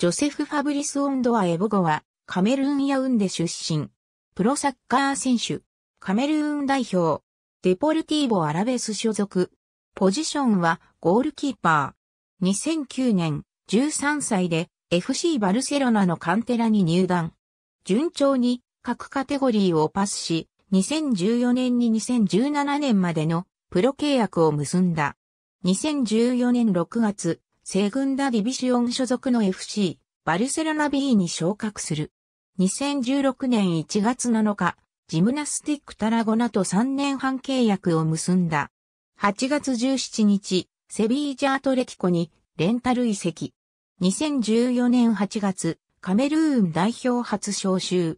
ジョセフ・ファブリス・オンドア・エボゴは、カメルーン・ヤウンで出身。プロサッカー選手。カメルーン代表。デポルティーボ・アラベス所属。ポジションは、ゴールキーパー。2009年、13歳で、FC バルセロナのカンテラに入団。順調に、各カテゴリーをパスし、2014年に2017年までのプロ契約を結んだ。2014年6月、セグンダディビシオン所属の FC、バルセロナ B に昇格する。2016年1月7日、ジムナスティックタラゴナと3年半契約を結んだ。8月17日、セビージャートレキコにレンタル移籍。2014年8月、カメルーン代表初招集。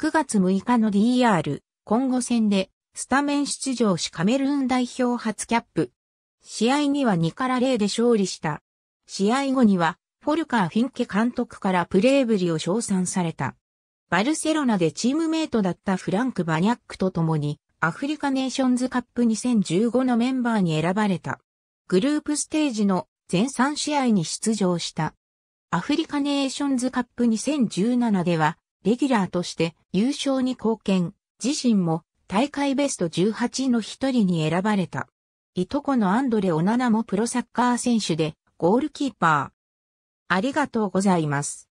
9月6日の DR、今後戦で、スタメン出場しカメルーン代表初キャップ。試合には2から0で勝利した。試合後には、フォルカー・フィンケ監督からプレーぶりを称賛された。バルセロナでチームメイトだったフランク・バニャックと共に、アフリカネーションズカップ2015のメンバーに選ばれた。グループステージの全3試合に出場した。アフリカネーションズカップ2017では、レギュラーとして優勝に貢献、自身も大会ベスト18の一人に選ばれた。いとこのアンドレ・オナナもプロサッカー選手で、ゴールキーパー。ありがとうございます。